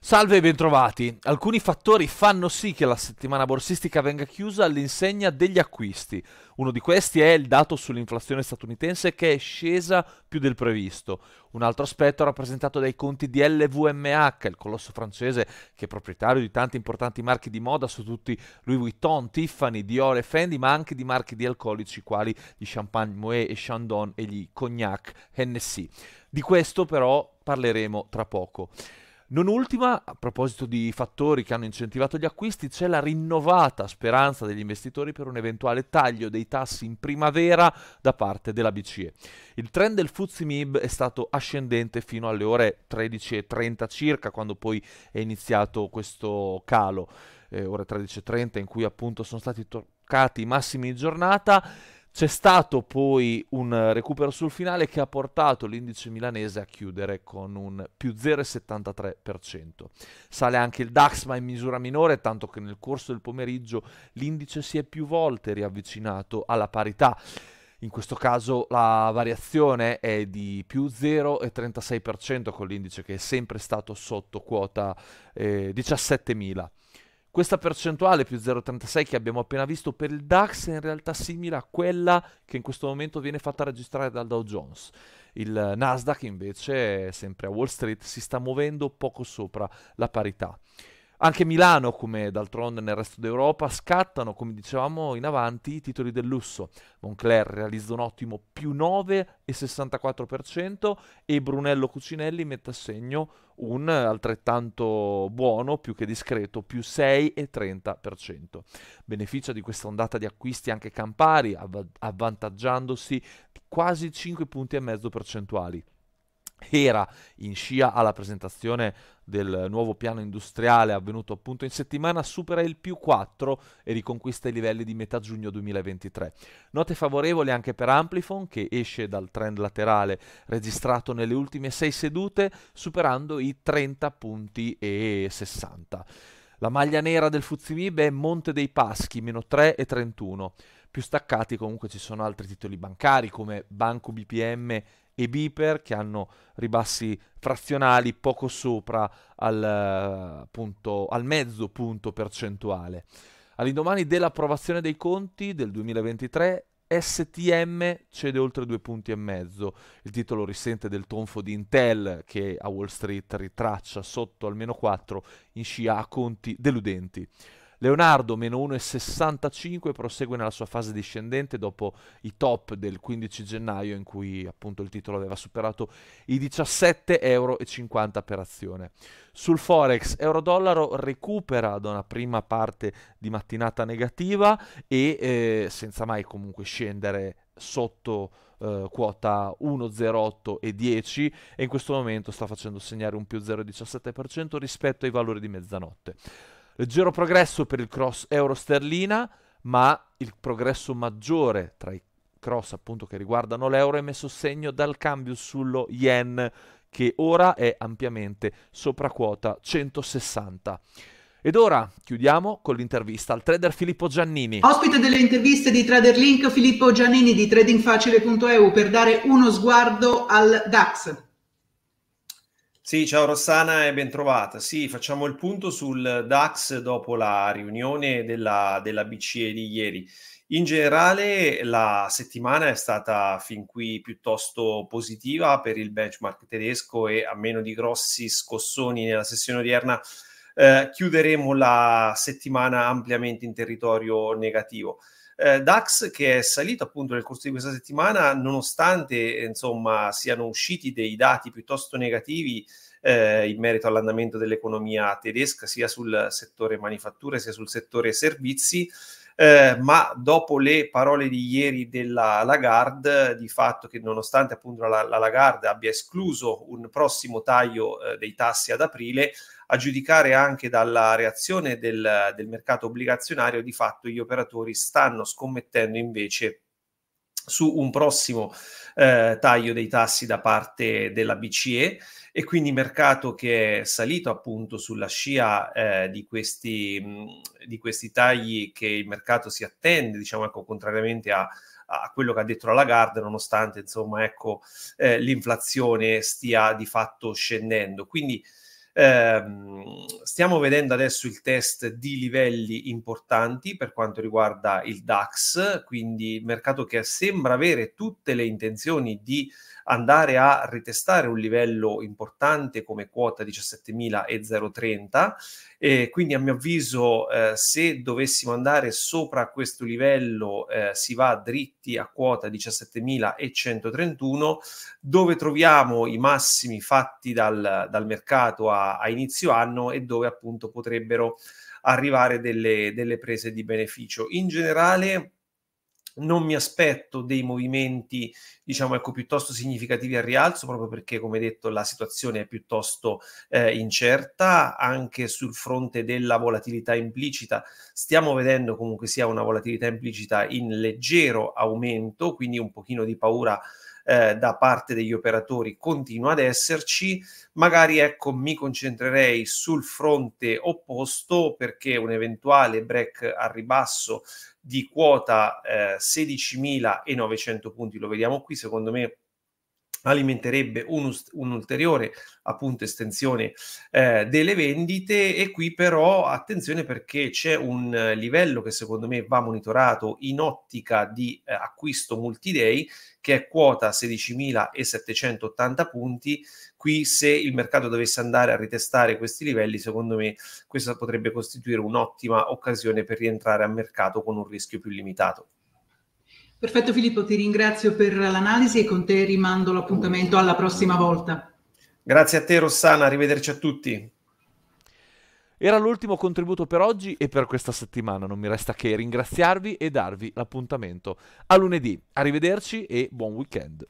Salve e bentrovati. Alcuni fattori fanno sì che la settimana borsistica venga chiusa all'insegna degli acquisti. Uno di questi è il dato sull'inflazione statunitense che è scesa più del previsto. Un altro aspetto è rappresentato dai conti di LVMH, il colosso francese che è proprietario di tanti importanti marchi di moda su tutti Louis Vuitton, Tiffany, Dior e Fendi, ma anche di marchi di alcolici quali gli Champagne Moet e Chandon e gli Cognac Hennessy. Di questo però parleremo tra poco. Non ultima, a proposito di fattori che hanno incentivato gli acquisti, c'è la rinnovata speranza degli investitori per un eventuale taglio dei tassi in primavera da parte della BCE. Il trend del FTSE MIB è stato ascendente fino alle ore 13.30 circa, quando poi è iniziato questo calo, eh, ore 13.30 in cui appunto sono stati toccati i massimi di giornata c'è stato poi un recupero sul finale che ha portato l'indice milanese a chiudere con un più 0,73%. Sale anche il DAX ma in misura minore, tanto che nel corso del pomeriggio l'indice si è più volte riavvicinato alla parità. In questo caso la variazione è di più 0,36% con l'indice che è sempre stato sotto quota eh, 17.000. Questa percentuale più 0,36 che abbiamo appena visto per il DAX è in realtà simile a quella che in questo momento viene fatta registrare dal Dow Jones. Il Nasdaq invece, sempre a Wall Street, si sta muovendo poco sopra la parità. Anche Milano, come d'altronde nel resto d'Europa, scattano, come dicevamo in avanti, i titoli del lusso. Moncler realizza un ottimo più 9,64% e Brunello Cucinelli mette a segno un altrettanto buono, più che discreto, più 6,30%. Beneficia di questa ondata di acquisti anche Campari, avv- avvantaggiandosi quasi 5 punti e mezzo percentuali era in scia alla presentazione del nuovo piano industriale avvenuto appunto in settimana, supera il più 4 e riconquista i livelli di metà giugno 2023. Note favorevoli anche per Amplifon che esce dal trend laterale registrato nelle ultime 6 sedute superando i 30 punti e 60. La maglia nera del Fuzimib è Monte dei Paschi, meno 3,31 più staccati comunque ci sono altri titoli bancari come Banco BPM e Biper che hanno ribassi frazionali poco sopra al, eh, punto, al mezzo punto percentuale. All'indomani dell'approvazione dei conti del 2023 STM cede oltre due punti e mezzo. Il titolo risente del tonfo di Intel che a Wall Street ritraccia sotto almeno 4 in scia a conti deludenti. Leonardo meno 1,65 prosegue nella sua fase discendente dopo i top del 15 gennaio in cui appunto il titolo aveva superato i 17,50 euro per azione. Sul Forex euro-dollaro recupera da una prima parte di mattinata negativa e eh, senza mai comunque scendere sotto eh, quota 1,08 e 10 e in questo momento sta facendo segnare un più 0,17% rispetto ai valori di mezzanotte. Leggero progresso per il cross euro sterlina, ma il progresso maggiore tra i cross appunto che riguardano l'euro è messo segno dal cambio sullo yen che ora è ampiamente sopra quota 160. Ed ora chiudiamo con l'intervista al trader Filippo Giannini. Ospite delle interviste di TraderLink Filippo Giannini di tradingfacile.eu per dare uno sguardo al DAX. Sì, ciao Rossana e bentrovata. Sì, facciamo il punto sul DAX dopo la riunione della, della BCE di ieri. In generale la settimana è stata fin qui piuttosto positiva per il benchmark tedesco e a meno di grossi scossoni nella sessione odierna eh, chiuderemo la settimana ampiamente in territorio negativo. Eh, DAX che è salito appunto nel corso di questa settimana, nonostante insomma siano usciti dei dati piuttosto negativi eh, in merito all'andamento dell'economia tedesca, sia sul settore manifatture sia sul settore servizi. Eh, ma dopo le parole di ieri della Lagarde, di fatto che nonostante appunto la, la Lagarde abbia escluso un prossimo taglio eh, dei tassi ad aprile, a giudicare anche dalla reazione del, del mercato obbligazionario, di fatto gli operatori stanno scommettendo invece su un prossimo eh, taglio dei tassi da parte della BCE e quindi mercato che è salito appunto sulla scia eh, di, questi, di questi tagli che il mercato si attende, diciamo ecco, contrariamente a, a quello che ha detto la Lagarde, nonostante insomma ecco, eh, l'inflazione stia di fatto scendendo. Quindi Ehm, stiamo vedendo adesso il test di livelli importanti per quanto riguarda il DAX, quindi mercato che sembra avere tutte le intenzioni di andare a ritestare un livello importante come quota 17.030 e quindi a mio avviso eh, se dovessimo andare sopra questo livello eh, si va dritti a quota 17.131 dove troviamo i massimi fatti dal, dal mercato a a, inizio anno e dove appunto potrebbero arrivare delle, delle prese di beneficio. In generale non mi aspetto dei movimenti, diciamo, ecco, piuttosto significativi al rialzo, proprio perché, come detto, la situazione è piuttosto eh, incerta, anche sul fronte della volatilità implicita. Stiamo vedendo comunque sia una volatilità implicita in leggero aumento, quindi un pochino di paura eh, da parte degli operatori continua ad esserci. Magari ecco, mi concentrerei sul fronte opposto perché un eventuale break al ribasso di quota eh, 16.900 punti, lo vediamo qui, secondo me alimenterebbe un, un'ulteriore appunto estensione eh, delle vendite e qui però attenzione perché c'è un livello che secondo me va monitorato in ottica di eh, acquisto multiday che è quota 16.780 punti qui se il mercato dovesse andare a ritestare questi livelli secondo me questa potrebbe costituire un'ottima occasione per rientrare a mercato con un rischio più limitato Perfetto Filippo, ti ringrazio per l'analisi e con te rimando l'appuntamento alla prossima volta. Grazie a te Rossana, arrivederci a tutti. Era l'ultimo contributo per oggi e per questa settimana, non mi resta che ringraziarvi e darvi l'appuntamento a lunedì. Arrivederci e buon weekend.